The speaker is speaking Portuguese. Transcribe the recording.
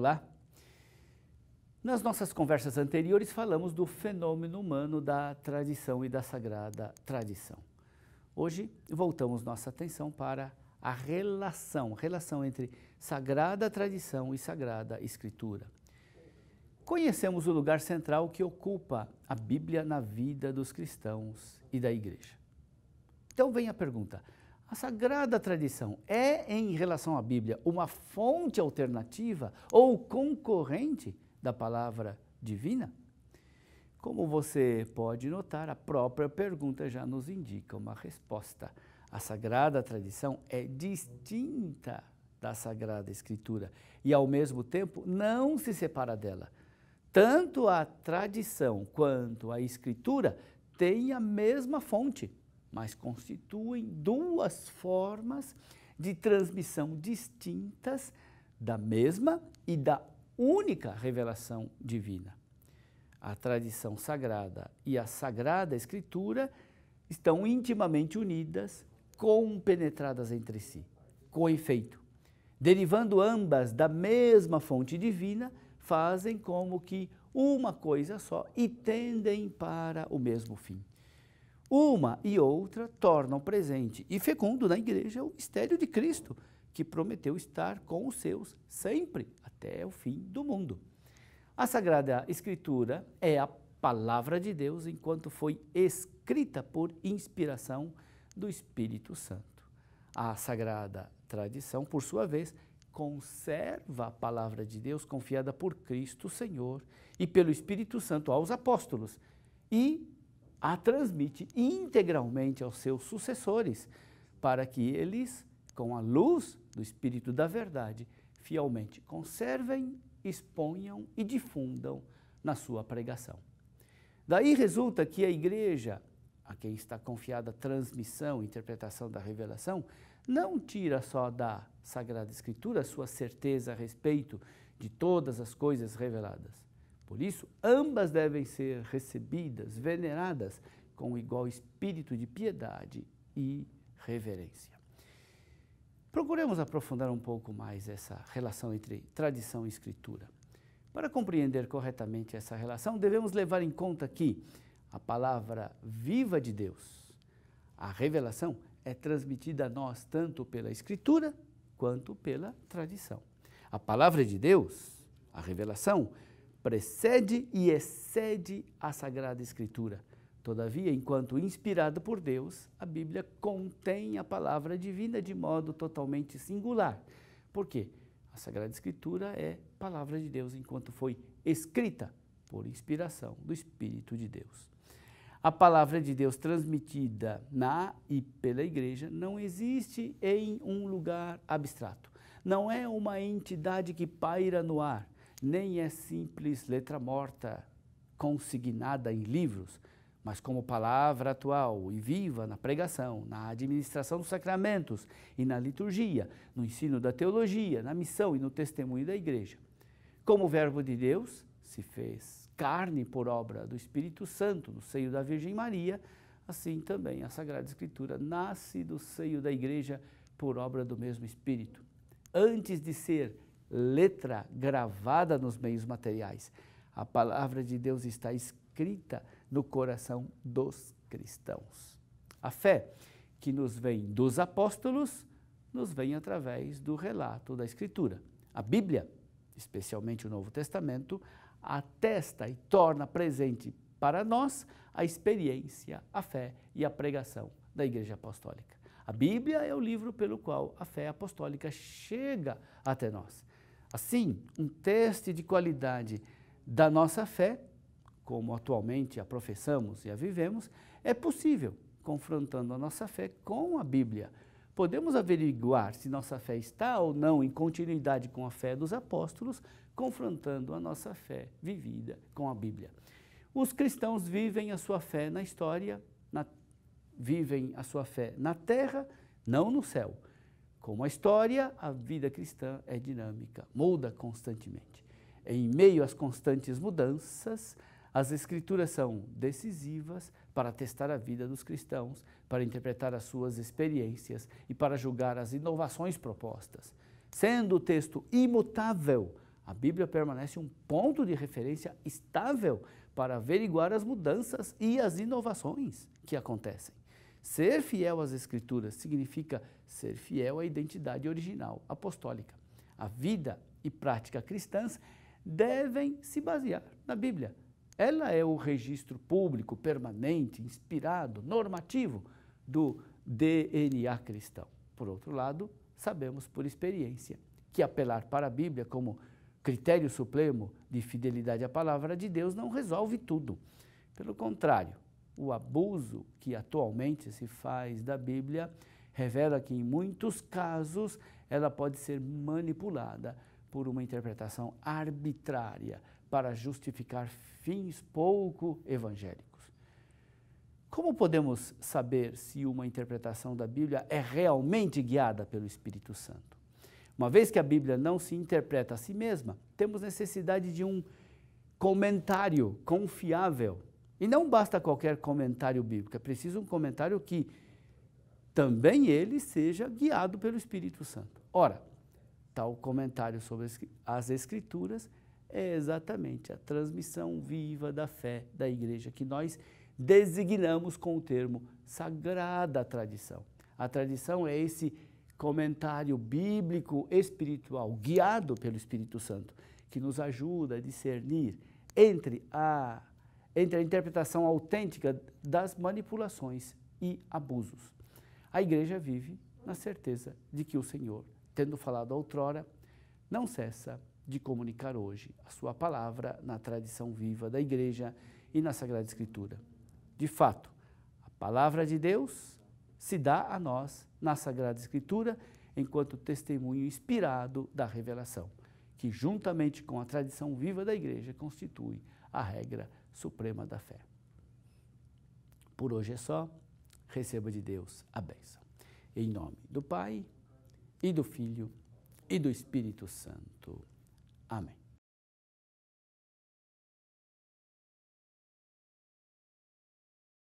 Olá. Nas nossas conversas anteriores, falamos do fenômeno humano da tradição e da sagrada tradição. Hoje, voltamos nossa atenção para a relação, relação entre sagrada tradição e sagrada escritura. Conhecemos o lugar central que ocupa a Bíblia na vida dos cristãos e da igreja. Então vem a pergunta: a sagrada tradição é, em relação à Bíblia, uma fonte alternativa ou concorrente da palavra divina? Como você pode notar, a própria pergunta já nos indica uma resposta. A sagrada tradição é distinta da sagrada escritura e, ao mesmo tempo, não se separa dela. Tanto a tradição quanto a escritura têm a mesma fonte mas constituem duas formas de transmissão distintas da mesma e da única revelação divina. A tradição sagrada e a sagrada escritura estão intimamente unidas, compenetradas entre si. Com efeito, derivando ambas da mesma fonte divina, fazem como que uma coisa só e tendem para o mesmo fim. Uma e outra tornam presente e fecundo na igreja é o mistério de Cristo, que prometeu estar com os seus sempre, até o fim do mundo. A Sagrada Escritura é a palavra de Deus enquanto foi escrita por inspiração do Espírito Santo. A Sagrada Tradição, por sua vez, conserva a palavra de Deus confiada por Cristo Senhor e pelo Espírito Santo aos apóstolos e a transmite integralmente aos seus sucessores, para que eles, com a luz do Espírito da Verdade, fielmente conservem, exponham e difundam na sua pregação. Daí resulta que a igreja, a quem está confiada a transmissão e interpretação da revelação, não tira só da Sagrada Escritura sua certeza a respeito de todas as coisas reveladas, por isso, ambas devem ser recebidas, veneradas com igual espírito de piedade e reverência. Procuremos aprofundar um pouco mais essa relação entre tradição e escritura. Para compreender corretamente essa relação, devemos levar em conta que a palavra viva de Deus, a revelação, é transmitida a nós tanto pela escritura quanto pela tradição. A palavra de Deus, a revelação, precede e excede a Sagrada Escritura. Todavia, enquanto inspirada por Deus, a Bíblia contém a palavra divina de modo totalmente singular. Por quê? A Sagrada Escritura é palavra de Deus enquanto foi escrita por inspiração do Espírito de Deus. A palavra de Deus transmitida na e pela igreja não existe em um lugar abstrato. Não é uma entidade que paira no ar, nem é simples letra morta consignada em livros, mas como palavra atual e viva na pregação, na administração dos sacramentos e na liturgia, no ensino da teologia, na missão e no testemunho da igreja. Como o Verbo de Deus se fez carne por obra do Espírito Santo no seio da Virgem Maria, assim também a Sagrada Escritura nasce do seio da igreja por obra do mesmo Espírito. Antes de ser letra gravada nos meios materiais. A palavra de Deus está escrita no coração dos cristãos. A fé que nos vem dos apóstolos nos vem através do relato da Escritura. A Bíblia, especialmente o Novo Testamento, atesta e torna presente para nós a experiência, a fé e a pregação da Igreja Apostólica. A Bíblia é o livro pelo qual a fé apostólica chega até nós. Assim, um teste de qualidade da nossa fé, como atualmente a professamos e a vivemos, é possível, confrontando a nossa fé com a Bíblia. Podemos averiguar se nossa fé está ou não em continuidade com a fé dos apóstolos, confrontando a nossa fé vivida com a Bíblia. Os cristãos vivem a sua fé na história, na, vivem a sua fé na terra, não no céu. Como a história, a vida cristã é dinâmica, muda constantemente. Em meio às constantes mudanças, as Escrituras são decisivas para testar a vida dos cristãos, para interpretar as suas experiências e para julgar as inovações propostas. Sendo o texto imutável, a Bíblia permanece um ponto de referência estável para averiguar as mudanças e as inovações que acontecem. Ser fiel às Escrituras significa ser fiel à identidade original apostólica. A vida e prática cristãs devem se basear na Bíblia. Ela é o registro público, permanente, inspirado, normativo do DNA cristão. Por outro lado, sabemos por experiência que apelar para a Bíblia como critério supremo de fidelidade à palavra de Deus não resolve tudo. Pelo contrário, o abuso que atualmente se faz da Bíblia revela que, em muitos casos, ela pode ser manipulada por uma interpretação arbitrária para justificar fins pouco evangélicos. Como podemos saber se uma interpretação da Bíblia é realmente guiada pelo Espírito Santo? Uma vez que a Bíblia não se interpreta a si mesma, temos necessidade de um comentário confiável e não basta qualquer comentário bíblico, é preciso um comentário que também ele seja guiado pelo Espírito Santo. Ora, tal comentário sobre as Escrituras é exatamente a transmissão viva da fé da igreja, que nós designamos com o termo sagrada tradição. A tradição é esse comentário bíblico espiritual, guiado pelo Espírito Santo, que nos ajuda a discernir entre a entre a interpretação autêntica das manipulações e abusos. A igreja vive na certeza de que o Senhor, tendo falado outrora, não cessa de comunicar hoje a sua palavra na tradição viva da igreja e na Sagrada Escritura. De fato, a palavra de Deus se dá a nós na Sagrada Escritura enquanto testemunho inspirado da revelação, que juntamente com a tradição viva da igreja constitui a regra suprema da fé. Por hoje é só, receba de Deus a bênção. Em nome do Pai, e do Filho, e do Espírito Santo. Amém.